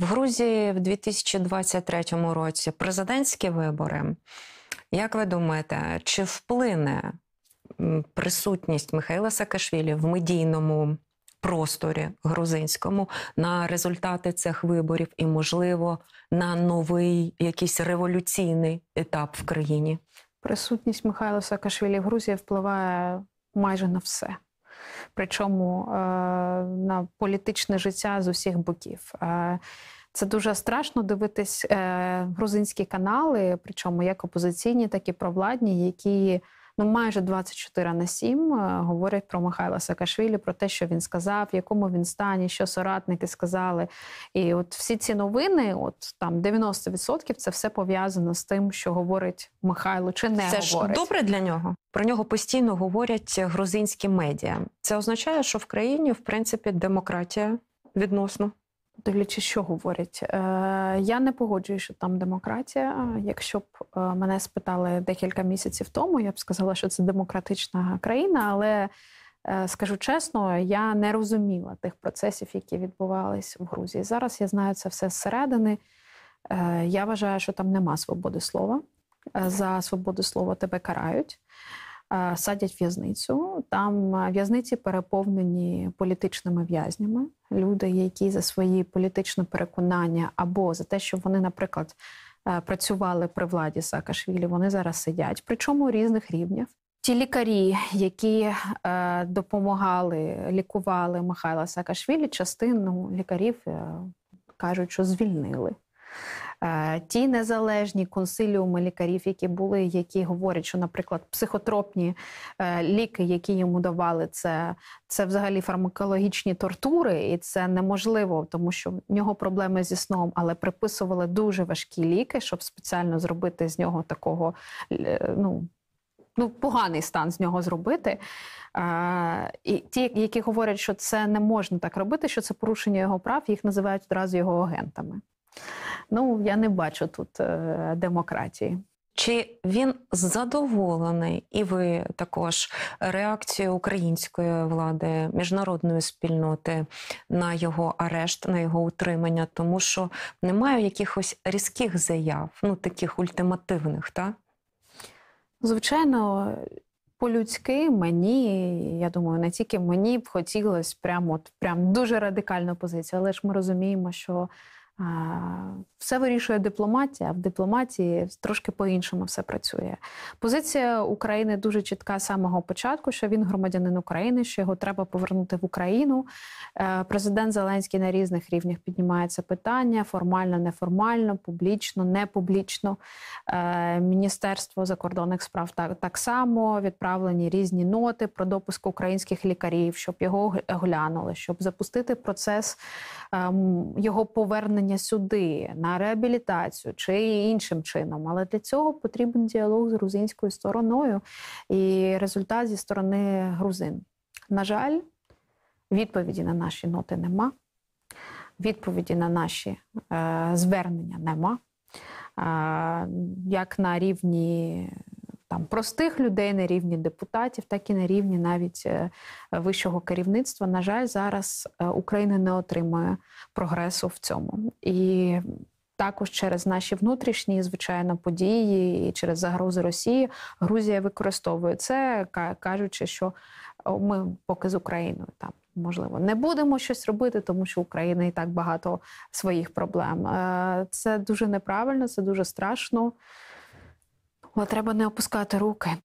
В Грузії в 2023 році президентські вибори. Як ви думаєте, чи вплине присутність Михайла Саакашвілі в медійному просторі грузинському на результати цих виборів і, можливо, на новий якийсь революційний етап в країні? Присутність Михайла Саакашвілі в Грузії впливає майже на все причому е, на політичне життя з усіх боків. Е, це дуже страшно дивитись е, грузинські канали, причому як опозиційні, так і провладні, які ну майже 24 на 7 е, говорять про Михайла Саакашвілі, про те, що він сказав, в якому він стані, що соратники сказали. І от всі ці новини, от там 90% це все пов'язано з тим, що говорить Михайло, чи не це говорить. ж добре для нього. Про нього постійно говорять грузинські медіа. Це означає, що в країні в принципі демократія відносно. Дивлячись, що говорять, е, я не погоджуюся, що там демократія. Якщо б е, мене спитали декілька місяців тому, я б сказала, що це демократична країна, але е, скажу чесно, я не розуміла тих процесів, які відбувалися в Грузії. Зараз я знаю це все зсередини. Я вважаю, що там нема свободи слова. За свободу слова тебе карають. Е, садять в'язницю. Там е, в'язниці переповнені політичними в'язнями. Люди, які за свої політичні переконання або за те, що вони, наприклад, е, працювали при владі Саакашвілі, вони зараз сидять, причому різних рівнях. Ті лікарі, які е, допомагали, лікували Михайла Саакашвілі, частину лікарів е, кажуть, що звільнили. Е, ті незалежні консиліуми лікарів, які були, які говорять, що, наприклад, психотропні е, ліки, які йому давали, це це взагалі фармакологічні тортури, і це неможливо, тому що в нього проблеми зі сном, але приписували дуже важкі ліки, щоб спеціально зробити з нього такого е, ну. Ну, поганий стан з нього зробити. А, І ті, які говорять, що це не можна так робити, що це порушення його прав, їх називають одразу його агентами. Ну я не бачу тут е, демократії. Чи він задоволений, і ви також реакцією української влади, міжнародної спільноти на його арешт, на його утримання, тому що немає якихось різких заяв, ну таких ультимативних, так? Звичайно, по-людськи мені, я думаю, не тільки мені б хотілося прямо от, прям дуже радикальну позицію, але ж ми розуміємо, що все вирішує дипломатія, а в дипломатії трошки по-іншому все працює. Позиція України дуже чітка з самого початку, що він громадянин України, що його треба повернути в Україну. Е, президент Зеленський на різних рівнях піднімає це питання: формально, неформально, публічно, непублічно. Е, Міністерство закордонних справ так, так само відправлені різні ноти про допуск українських лікарів, щоб його глянули, щоб запустити процес Ем, його повернення сюди на реабілітацію чи іншим чином. Але для цього потрібен діалог з грузинською стороною і результат зі сторони грузин. На жаль, відповіді на наші ноти нема, відповіді на наші е, звернення нема. Е, як на рівні там простих людей на рівні депутатів, так і на рівні навіть е, вищого керівництва. На жаль, зараз е, Україна не отримує прогресу в цьому і. Також через наші внутрішні, звичайно, події і через загрози Росії Грузія використовує це, кажучи, що ми поки з Україною там можливо не будемо щось робити, тому що Україна і так багато своїх проблем. Е, це дуже неправильно, це дуже страшно. Але треба не опускати руки.